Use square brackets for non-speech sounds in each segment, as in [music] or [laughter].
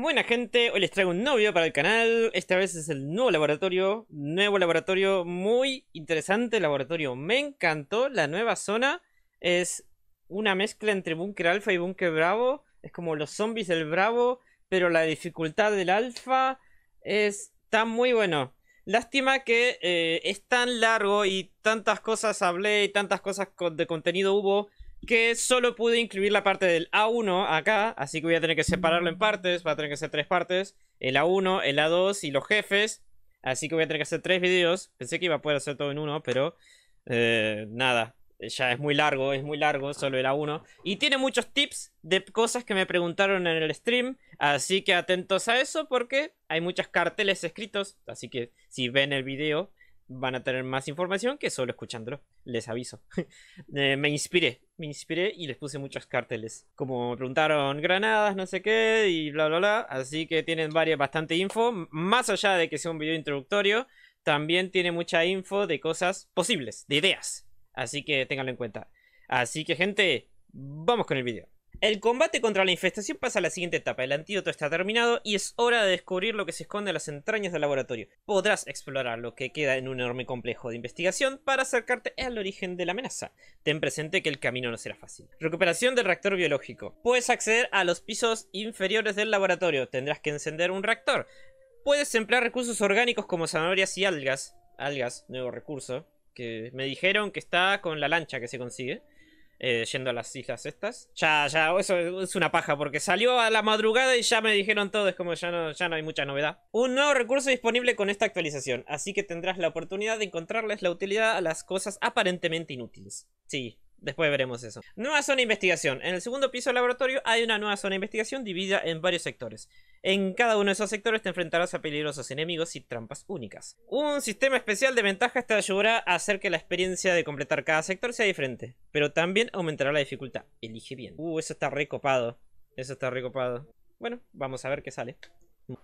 Buena gente, hoy les traigo un nuevo video para el canal, esta vez es el nuevo laboratorio, nuevo laboratorio muy interesante, laboratorio me encantó, la nueva zona es una mezcla entre Bunker Alpha y Bunker Bravo, es como los zombies del Bravo, pero la dificultad del Alfa tan muy bueno. Lástima que eh, es tan largo y tantas cosas hablé y tantas cosas de contenido hubo que solo pude incluir la parte del A1 acá, así que voy a tener que separarlo en partes, va a tener que ser tres partes, el A1, el A2 y los jefes, así que voy a tener que hacer tres videos, pensé que iba a poder hacer todo en uno, pero eh, nada, ya es muy largo, es muy largo, solo el A1, y tiene muchos tips de cosas que me preguntaron en el stream, así que atentos a eso porque hay muchos carteles escritos, así que si ven el video van a tener más información que solo escuchándolo. Les aviso. [laughs] Eh, me inspiré, me inspiré y les puse muchos carteles. Como me preguntaron granadas, no sé qué, y bla, bla, bla. Así que tienen varias, bastante info. Más allá de que sea un video introductorio, también tiene mucha info de cosas posibles, de ideas. Así que ténganlo en cuenta. Así que gente, vamos con el video. El combate contra la infestación pasa a la siguiente etapa. El antídoto está terminado y es hora de descubrir lo que se esconde en las entrañas del laboratorio. Podrás explorar lo que queda en un enorme complejo de investigación para acercarte al origen de la amenaza. Ten presente que el camino no será fácil. Recuperación del reactor biológico. Puedes acceder a los pisos inferiores del laboratorio. Tendrás que encender un reactor. Puedes emplear recursos orgánicos como zanahorias y algas. Algas, nuevo recurso. Que me dijeron que está con la lancha que se consigue. Eh, yendo a las islas estas. Ya, ya, eso es una paja, porque salió a la madrugada y ya me dijeron todo, es como ya no, ya no hay mucha novedad. Un nuevo recurso disponible con esta actualización, así que tendrás la oportunidad de encontrarles la utilidad a las cosas aparentemente inútiles. Sí, Después veremos eso. Nueva zona de investigación. En el segundo piso del laboratorio hay una nueva zona de investigación dividida en varios sectores. En cada uno de esos sectores te enfrentarás a peligrosos enemigos y trampas únicas. Un sistema especial de ventajas te ayudará a hacer que la experiencia de completar cada sector sea diferente, pero también aumentará la dificultad. Elige bien. Uh, eso está recopado. Eso está recopado. Bueno, vamos a ver qué sale.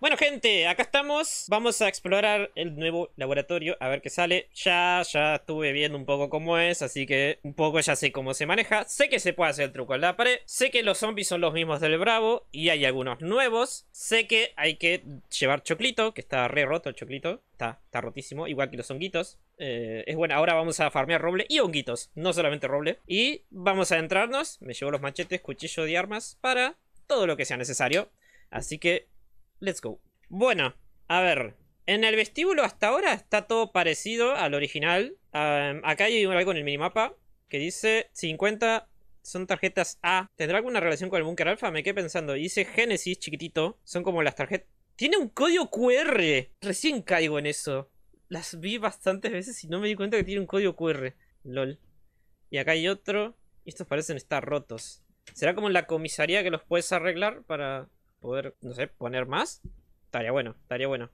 Bueno, gente, acá estamos. Vamos a explorar el nuevo laboratorio, a ver qué sale. Ya, ya estuve viendo un poco cómo es, así que un poco ya sé cómo se maneja. Sé que se puede hacer el truco en la pared. Sé que los zombies son los mismos del Bravo y hay algunos nuevos. Sé que hay que llevar choclito, que está re roto el choclito. Está, está rotísimo, igual que los honguitos. Eh, es bueno, ahora vamos a farmear roble y honguitos, no solamente roble. Y vamos a entrarnos, me llevo los machetes, cuchillo de armas, para todo lo que sea necesario. Así que Let's go. Bueno, a ver. En el vestíbulo hasta ahora está todo parecido al original. acá hay algo en el minimapa que dice 50 son tarjetas A. ¿Tendrá alguna relación con el búnker alfa. Me quedé pensando. Dice Génesis chiquitito. Son como las tarjetas... Tiene un código QR. Recién caigo en eso. Las vi bastantes veces y no me di cuenta que tiene un código QR. LOL. Y acá hay otro. estos parecen estar rotos. ¿Será como en la comisaría que los puedes arreglar para poder, no sé, poner más. Estaría bueno, estaría bueno.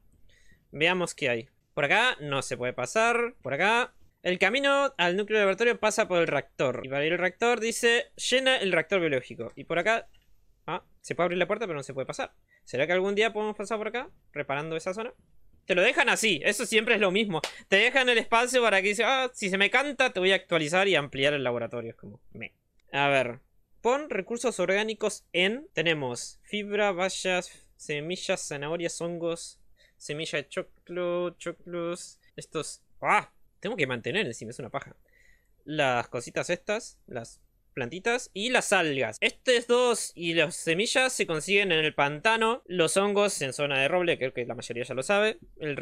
Veamos qué hay. Por acá no se puede pasar. Por acá. El camino al núcleo de laboratorio pasa por el reactor. Y para ir al reactor dice, llena el reactor biológico. Y por acá... Ah, se puede abrir la puerta pero no se puede pasar. ¿Será que algún día podemos pasar por acá? Reparando esa zona. Te lo dejan así, eso siempre es lo mismo. Te dejan el espacio para que dice, ah, si se me canta, te voy a actualizar y ampliar el laboratorio. Es como, me. A ver, Pon recursos orgánicos en... Tenemos fibra, vallas, semillas, zanahorias, hongos, semilla de choclo, choclos... Estos... ¡Ah! Tengo que mantener encima, es una paja. Las cositas estas, las plantitas y las algas. Estos dos y las semillas se consiguen en el pantano, los hongos en zona de roble, creo que la mayoría ya lo sabe,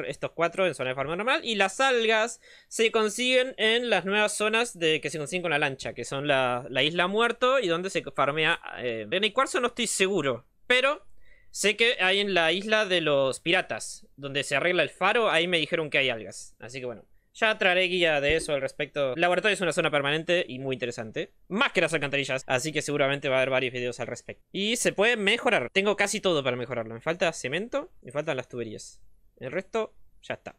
estos cuatro en zona de farma normal y las algas se consiguen en las nuevas zonas de que se consiguen con la lancha, que son la, isla muerto y donde se farmea eh, en cuarzo no estoy seguro, pero Sé que hay en la isla de los piratas, donde se arregla el faro, ahí me dijeron que hay algas. Así que bueno. Ya traeré guía de eso al respecto. laboratorio es una zona permanente y muy interesante. Más que las alcantarillas, así que seguramente va a haber varios videos al respecto. Y se puede mejorar. Tengo casi todo para mejorarlo. Me falta cemento, me faltan las tuberías. El resto ya está.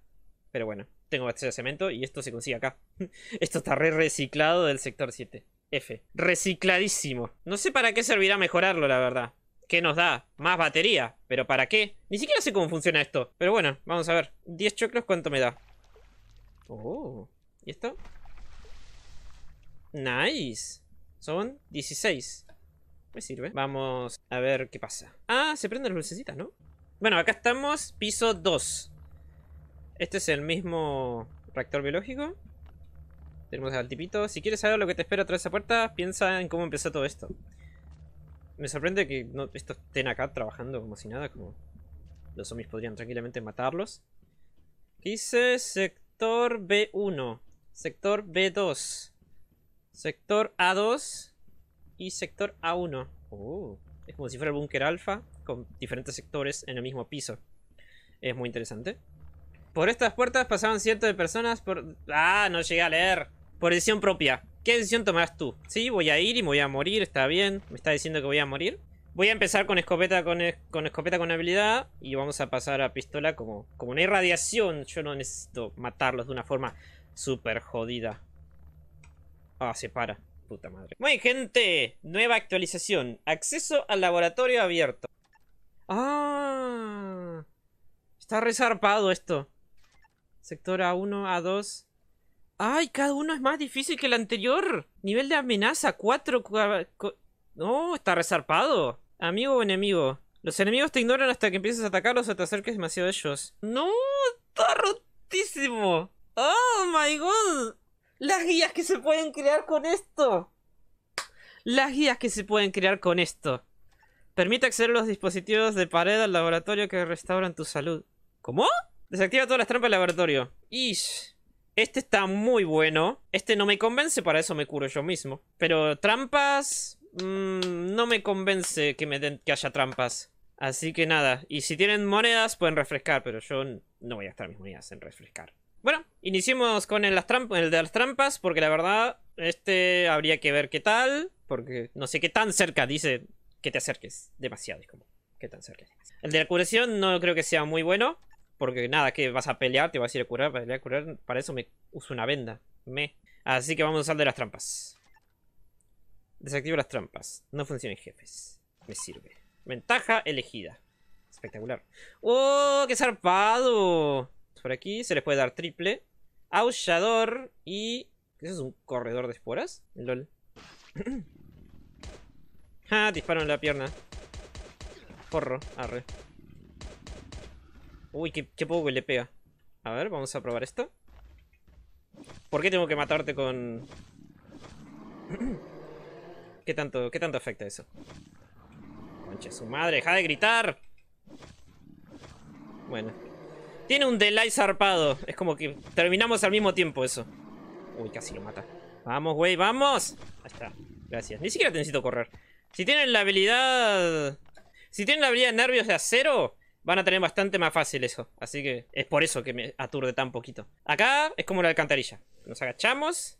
Pero bueno, tengo bastante cemento y esto se consigue acá. [laughs] esto está re reciclado del sector 7. F. Recicladísimo. No sé para qué servirá mejorarlo, la verdad. ¿Qué nos da? Más batería. ¿Pero para qué? Ni siquiera sé cómo funciona esto. Pero bueno, vamos a ver. 10 choclos, ¿cuánto me da? Oh. ¿Y esto? Nice. Son 16. Me sirve. Vamos a ver qué pasa. Ah, se prenden las lucecitas, ¿no? Bueno, acá estamos, piso 2. Este es el mismo reactor biológico. Tenemos al tipito. Si quieres saber lo que te espera tras esa puerta, piensa en cómo empezó todo esto. Me sorprende que estos estén acá trabajando como si nada, como... Los zombies podrían tranquilamente matarlos. 15, Se sector B1, sector B2, sector A2 y sector A1. es como si fuera el búnker alfa con diferentes sectores en el mismo piso. Es muy interesante. Por estas puertas pasaban cientos de personas por... Ah, no llegué a leer. Por decisión propia. ¿Qué decisión tomarás tú? Sí, voy a ir y me voy a morir, está bien. Me está diciendo que voy a morir. Voy a empezar con escopeta con, escopeta con habilidad y vamos a pasar a pistola como, como irradiación. hay yo no necesito matarlos de una forma super jodida. Ah, se para. Puta madre. Muy gente, nueva actualización. Acceso al laboratorio abierto. Ah, está resarpado esto. Sector A1, A2. ¡Ay! Cada uno es más difícil que el anterior. Nivel de amenaza 4. No, está resarpado. Amigo o enemigo. Los enemigos te ignoran hasta que empieces a atacarlos o te acerques demasiado a ellos. ¡No! ¡Está rotísimo! ¡Oh, my God! Las guías que se pueden crear con esto. Las guías que se pueden crear con esto. Permite acceder a los dispositivos de pared al laboratorio que restauran tu salud. ¿Cómo? Desactiva todas las trampas del laboratorio. Ish. Este está muy bueno. Este no me convence, para eso me curo yo mismo. Pero trampas... Mm, no me convence que me den que haya trampas. Así que nada, y si tienen monedas pueden refrescar, pero yo no voy a estar mis monedas en refrescar. Bueno, iniciemos con el, de las trampas, porque la verdad, este habría que ver qué tal, porque no sé qué tan cerca dice que te acerques, demasiado, es como, qué tan cerca. El de la curación no creo que sea muy bueno, porque nada, que vas a pelear, te vas a ir a curar, para eso me uso una venda, me. Así que vamos a usar de las trampas. Desactivo las trampas. No funcionan jefes. Me sirve. Ventaja elegida. Espectacular. ¡Oh, qué zarpado! Por aquí se les puede dar triple. Aullador y... ¿Eso es un corredor de esporas? LOL. [clears throat] ¡Ah! Disparo en la pierna. Porro. Arre. Uy, qué, qué poco que le pega. A ver, vamos a probar esto. ¿Por qué tengo que matarte con...? [clears throat] ¿Qué tanto, qué tanto afecta eso? Concha su madre, deja de gritar. Bueno. Tiene un delay zarpado. Es como que terminamos al mismo tiempo eso. Uy, casi lo mata. Vamos, güey, vamos. Ahí está. Gracias. Ni siquiera necesito correr. Si tienen la habilidad... Si tienen la habilidad de nervios de acero, van a tener bastante más fácil eso. Así que es por eso que me aturde tan poquito. Acá es como la alcantarilla. Nos agachamos.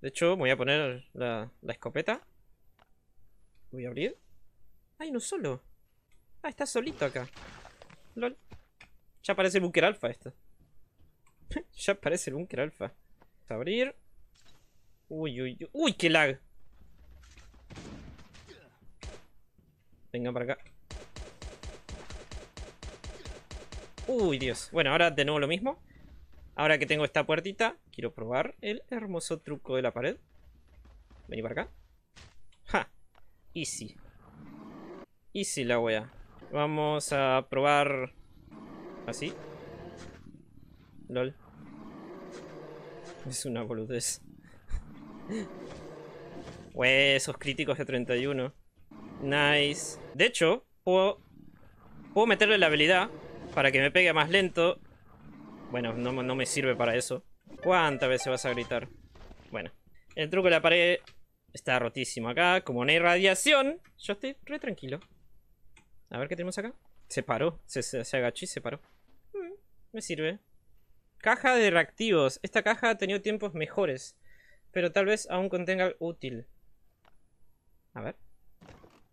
De hecho, voy a poner la escopeta. Voy a abrir. Ay, no solo. Ah, está solito acá. Lol. Ya parece el búnker alfa esto. [laughs] ya parece el búnker alfa. Vamos a abrir. Uy, uy, uy. Uy, qué lag. Venga para acá. Uy, Dios. Bueno, ahora de nuevo lo mismo. Ahora que tengo esta puertita, quiero probar el hermoso truco de la pared. Vení para acá. Easy. Easy la wea. Vamos a probar... Así. LOL. Es una boludez. Wey, [laughs] esos críticos de 31. Nice. De hecho, puedo, puedo meterle la habilidad para que me pegue más lento. Bueno, no, no me sirve para eso. ¿Cuántas veces vas a gritar? Bueno. El truco de la pared Está rotísimo acá. Como no hay radiación, yo estoy re tranquilo. A ver qué tenemos acá. Se paró. Se, se, se agachó y se paró. Mm, me sirve. Caja de reactivos. Esta caja ha tenido tiempos mejores. Pero tal vez aún contenga útil. A ver.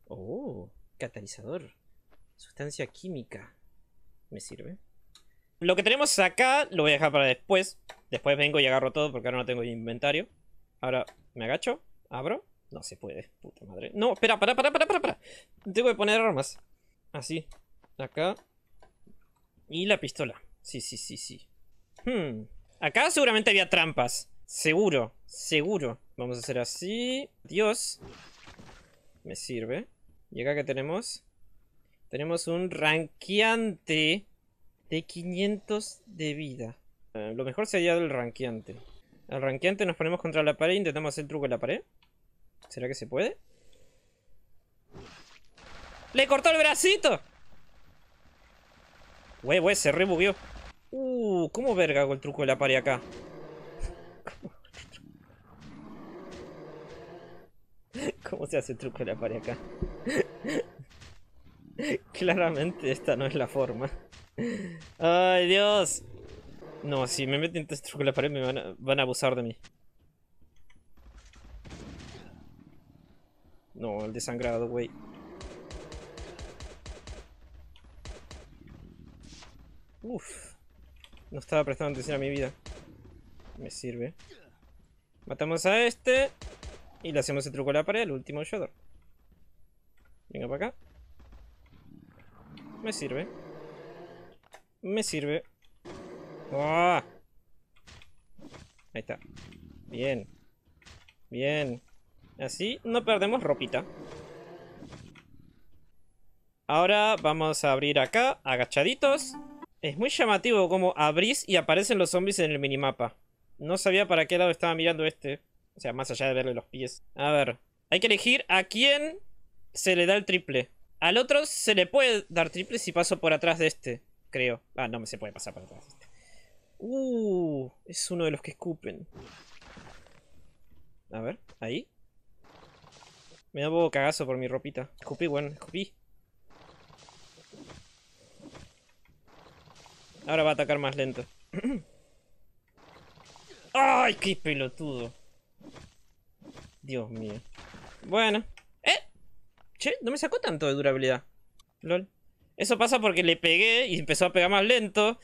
Oh, catalizador. Sustancia química. Me sirve. Lo que tenemos acá lo voy a dejar para después. Después vengo y agarro todo porque ahora no tengo inventario. Ahora me agacho. ¿Abro? No se puede, puta madre. No, espera, para, para, para, para, para. Tengo que poner armas. Así. Acá. Y la pistola. Sí, sí, sí, sí. Hmm. Acá seguramente había trampas. Seguro, seguro. Vamos a hacer así. Dios. Me sirve. Y acá que tenemos. Tenemos un ranqueante de 500 de vida. Eh, lo mejor sería el ranqueante. Al ranqueante nos ponemos contra la pared e intentamos hacer el truco de la pared. ¿Será que se puede? ¡Le cortó el bracito! Wey, wey, se removió Uh, ¿cómo verga hago el truco de la pared acá? [laughs] ¿Cómo se hace el truco de la pared acá? [laughs] Claramente esta no es la forma. ¡Ay, Dios! No, si me meten este truco de la pared me van a abusar de mí. No, el desangrado, güey. Uf. No estaba prestando atención a mi vida. Me sirve. Matamos a este. Y le hacemos el truco a la pared, el último Shador. Venga para acá. Me sirve. Me sirve. ¡Ah! Ahí está. Bien. Bien. Así no perdemos ropita. Ahora vamos a abrir acá, agachaditos. Es muy llamativo como abrís y aparecen los zombies en el minimapa. No sabía para qué lado estaba mirando este. O sea, más allá de verle los pies. A ver, hay que elegir a quién se le da el triple. Al otro se le puede dar triple si paso por atrás de este, creo. Ah, no me se puede pasar por atrás de este. Uh, es uno de los que escupen. A ver, ahí. Me da poco cagazo por mi ropita. Escupí, bueno, escupí. Ahora va a atacar más lento. [clears throat] ¡Ay, qué pelotudo! Dios mío. Bueno. ¡Eh! Che, no me sacó tanto de durabilidad. LOL. Eso pasa porque le pegué y empezó a pegar más lento.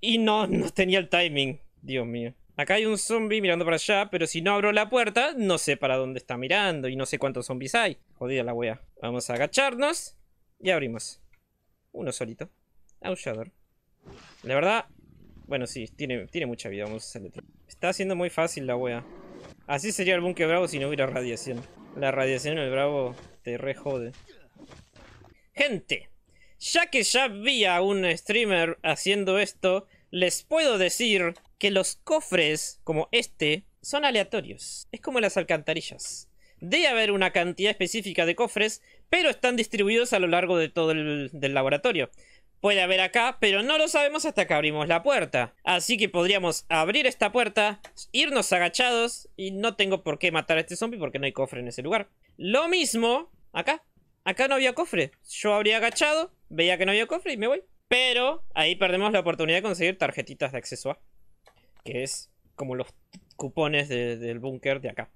Y no, no tenía el timing. Dios mío. Acá hay un zombie mirando para allá, pero si no abro la puerta, no sé para dónde está mirando y no sé cuántos zombies hay. Jodida la wea. Vamos a agacharnos y abrimos. Uno solito. Aullador. La verdad, bueno, sí, tiene, tiene mucha vida. Vamos a hacerle Está siendo muy fácil la wea. Así sería el Bunker bravo si no hubiera radiación. La radiación en el bravo te re jode. Gente, ya que ya vi a un streamer haciendo esto, les puedo decir que los cofres como este son aleatorios. Es como las alcantarillas. Debe haber una cantidad específica de cofres, pero están distribuidos a lo largo de todo el laboratorio. Puede haber acá, pero no lo sabemos hasta que abrimos la puerta. Así que podríamos abrir esta puerta, irnos agachados, y no tengo por qué matar a este zombie porque no hay cofre en ese lugar. Lo mismo acá. Acá no había cofre. Yo habría agachado, veía que no había cofre y me voy. Pero ahí perdemos la oportunidad de conseguir tarjetitas de acceso a que es como los cupones del búnker de acá.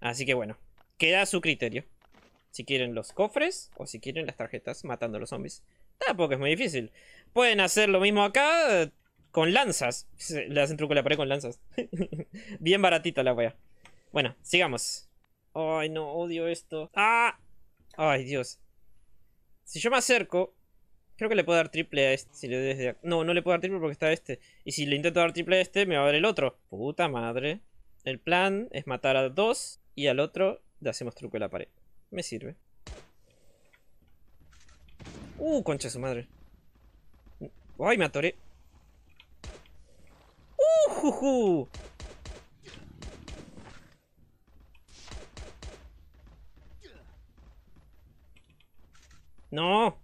Así que bueno, queda a su criterio. Si quieren los cofres o si quieren las tarjetas matando a los zombies. Tampoco es muy difícil. Pueden hacer lo mismo acá eh, con lanzas. Le hacen truco a la pared con lanzas. [laughs] Bien baratito la wea. Bueno, sigamos. Ay, no, odio esto. Ah, ay, Dios. Si yo me acerco, Creo que le puedo dar triple a este. No, no le puedo dar triple porque está este. Y si le intento dar triple a este, me va a dar el otro. Puta madre. El plan es matar a dos y al otro le hacemos truco en la pared. Me sirve. Uh, concha de su madre. Ay, me atoré. Uh, juju! No.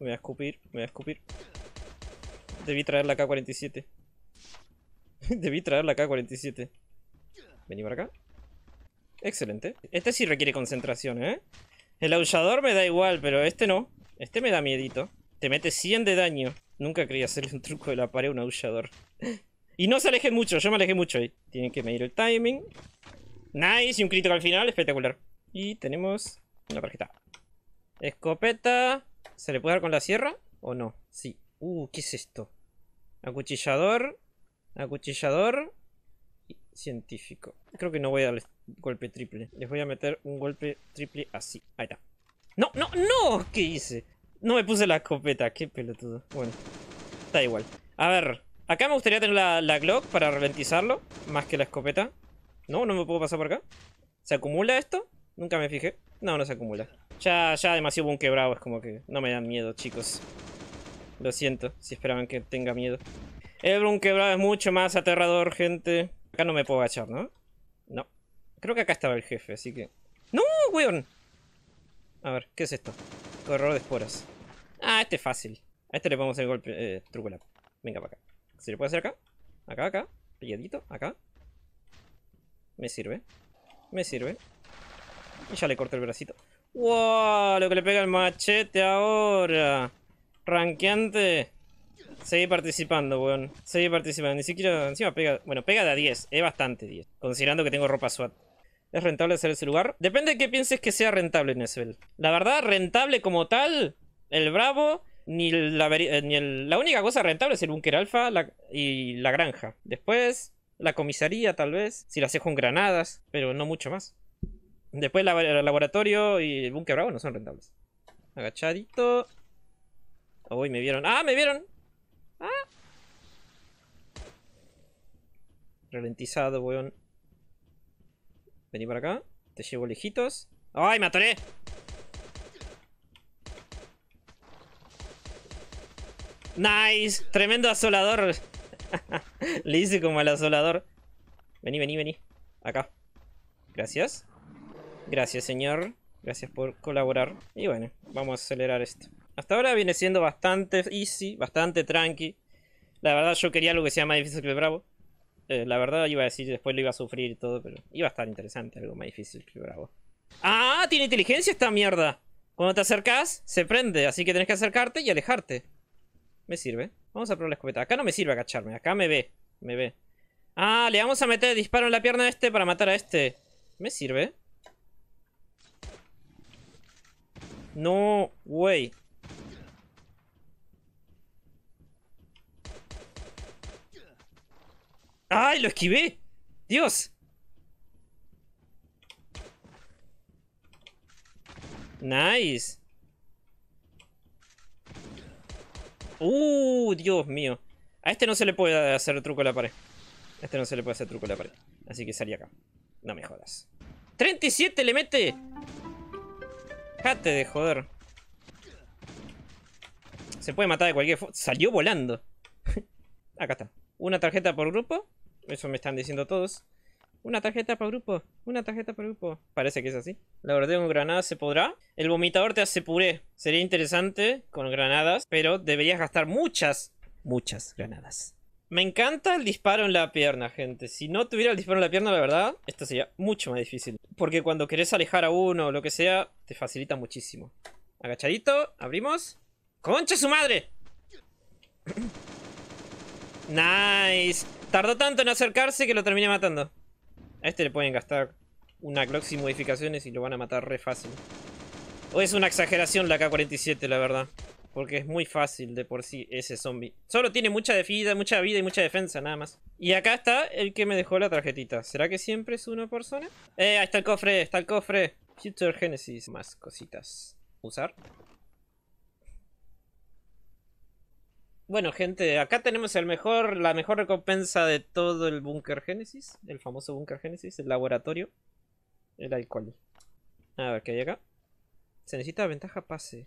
Me voy a escupir, me voy a escupir. Debí traer la K-47. [laughs] Debí traer la K-47. Vení para acá. Excelente. Este sí requiere concentración, ¿eh? El aullador me da igual, pero este no. Este me da miedito. Te mete 100 de daño. Nunca quería hacerle un truco de la pared a un aullador. y no se aleje mucho, yo me alejé mucho ahí. Tienen que medir el timing. Nice, y un crítico al final, espectacular. Y tenemos una tarjeta. Escopeta. ¿Se le puede dar con la sierra? ¿O no? Sí. Uh, ¿qué es esto? Acuchillador. Acuchillador. científico. Creo que no voy a darles golpe triple. Les voy a meter un golpe triple así. Ahí está. ¡No, no, no! ¿Qué hice? No me puse la escopeta. Qué pelotudo. Bueno. Da igual. A ver. Acá me gustaría tener la, la Glock para ralentizarlo. Más que la escopeta. No, no me puedo pasar por acá. ¿Se acumula esto? Nunca me fijé. No, no se acumula. Ya, ya demasiado Bunker bravo, es como que no me dan miedo, chicos. Lo siento, si esperaban que tenga miedo. El Bunker bravo es mucho más aterrador, gente. Acá no me puedo agachar, ¿no? No. Creo que acá estaba el jefe, así que... ¡No, weón! A ver, ¿qué es esto? Corredor de esporas. Ah, este es fácil. A este le podemos hacer golpe... Eh, Venga para acá. ¿Se le puede hacer acá? Acá, acá. Pilladito, acá. Me sirve. Me sirve. Y ya le corto el bracito. ¡Wow! Lo que le pega el machete ahora. Ranqueante. Seguí participando, weón. Seguí participando. Ni siquiera. Encima pega. Bueno, pega de a 10. Es bastante 10. Considerando que tengo ropa SWAT. ¿Es rentable hacer ese lugar? Depende de qué pienses que sea rentable, Nesvel La verdad, rentable como tal, el Bravo, ni la, eh, ni el, la única cosa rentable es el búnker alfa y la granja. Después, la comisaría, tal vez, si la haces con granadas, pero no mucho más. Después el laboratorio y el búnker bravo no son rentables. Agachadito. Uy, me vieron. ¡Ah, me vieron! ¡Ah! Ralentizado, weón. Vení para acá. Te llevo lejitos. ¡Ay, me atoré! ¡Nice! ¡Tremendo asolador! [laughs] Le hice como al asolador. Vení, vení, vení. Acá. Gracias. Gracias, señor. Gracias por colaborar. Y bueno, vamos a acelerar esto. Hasta ahora viene siendo bastante easy, bastante tranqui. La verdad yo quería algo que sea más difícil que el Bravo. Eh, la verdad iba a decir, después lo iba a sufrir y todo, pero iba a estar interesante algo más difícil que el Bravo. ¡Ah! ¡Tiene inteligencia esta mierda! Cuando te acercas, se prende, así que tenés que acercarte y alejarte. Me sirve. Vamos a probar la escopeta. Acá no me sirve agacharme, acá me ve. Me ve. Ah, le vamos a meter disparo en la pierna a este para matar a este. Me sirve. No way. ¡Ay, lo esquivé! ¡Dios! Nice. ¡Uh! Dios mío. A este no se le puede hacer truco a la pared. A este no se le puede hacer truco a la pared. Así que salí acá. No me jodas. ¡37 le mete! Ah, de joder. Se puede matar de cualquier forma. Salió volando. [laughs] Acá está. Una tarjeta por grupo. Eso me están diciendo todos. Una tarjeta por grupo. Una tarjeta por grupo. Parece que es así. La verdad, con granadas se podrá. El vomitador te hace puré. Sería interesante con granadas. Pero deberías gastar muchas, muchas granadas. Me encanta el disparo en la pierna, gente. Si no tuviera el disparo en la pierna, la verdad, esto sería mucho más difícil. Porque cuando querés alejar a uno o lo que sea, te facilita muchísimo. Agachadito, abrimos. ¡Concha su madre! [clears throat] nice. Tardó tanto en acercarse que lo terminé matando. A este le pueden gastar una Glock sin modificaciones y lo van a matar re fácil. O es una exageración la K-47, la verdad. Porque es muy fácil de por sí ese zombie. Solo tiene mucha vida, mucha vida y mucha defensa, nada más. Y acá está el que me dejó la tarjetita. ¿Será que siempre es una persona? Eh, ahí está el cofre, está el cofre. Future Genesis, más cositas. Usar. Bueno, gente, acá tenemos la mejor recompensa de todo el Bunker Genesis. El famoso Bunker Genesis, el laboratorio. El alcohol. A ver, ¿qué hay acá? Se necesita ventaja pase.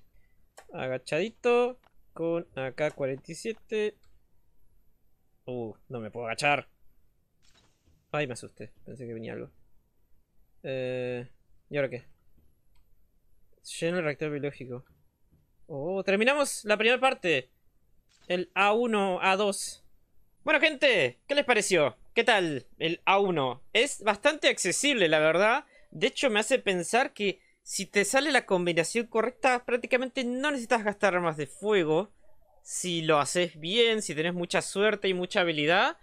Agachadito. Con AK-47. Uh, no me puedo agachar. Ay, me asusté. Pensé que venía algo. Eh, ¿Y ahora qué? Lleno el reactor biológico. Oh, terminamos la primera parte. El A1, A2. Bueno, gente, ¿qué les pareció? ¿Qué tal el A1? Es bastante accesible, la verdad. De hecho, me hace pensar que si te sale la combinación correcta, prácticamente no necesitas gastar armas de fuego. Si lo haces bien, si tenés mucha suerte y mucha habilidad,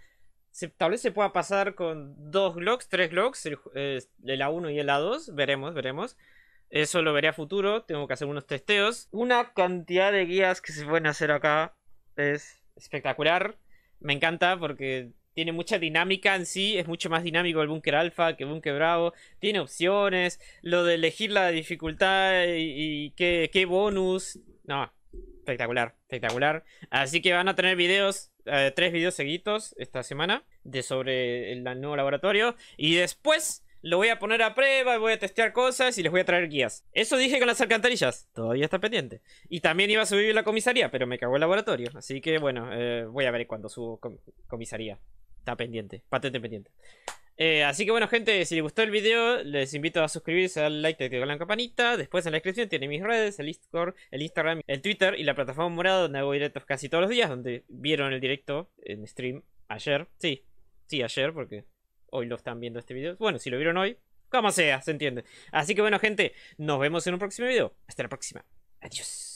tal vez se pueda pasar con dos logs, tres logs, el, la el A1 y el A2. Veremos, veremos. Eso lo veré a futuro. Tengo que hacer unos testeos. Una cantidad de guías que se pueden hacer acá es espectacular. Me encanta porque tiene mucha dinámica en sí, es mucho más dinámico el búnker Alpha que búnker bravo, tiene opciones, lo de elegir la dificultad y, qué, bonus, no, espectacular, espectacular. Así que van a tener videos, eh, tres videos seguidos esta semana de sobre el nuevo laboratorio y después... Lo voy a poner a prueba, voy a testear cosas y les voy a traer guías. Eso dije con las alcantarillas, todavía está pendiente. Y también iba a subir la comisaría, pero me cagó el laboratorio. Así que bueno, eh, voy a ver cuándo subo comisaría. Está pendiente, patente pendiente. Eh, así que bueno, gente, si les gustó el video, les invito a suscribirse, a darle like, activar la campanita. Después en la descripción tiene mis redes, el el Instagram, el Twitter y la plataforma morada donde hago directos casi todos los días, donde vieron el directo en stream ayer. Sí, sí, ayer, porque hoy lo están viendo este video. Bueno, si lo vieron hoy, como sea, se entiende. Así que bueno, gente, nos vemos en un próximo video. Hasta la próxima. Adiós.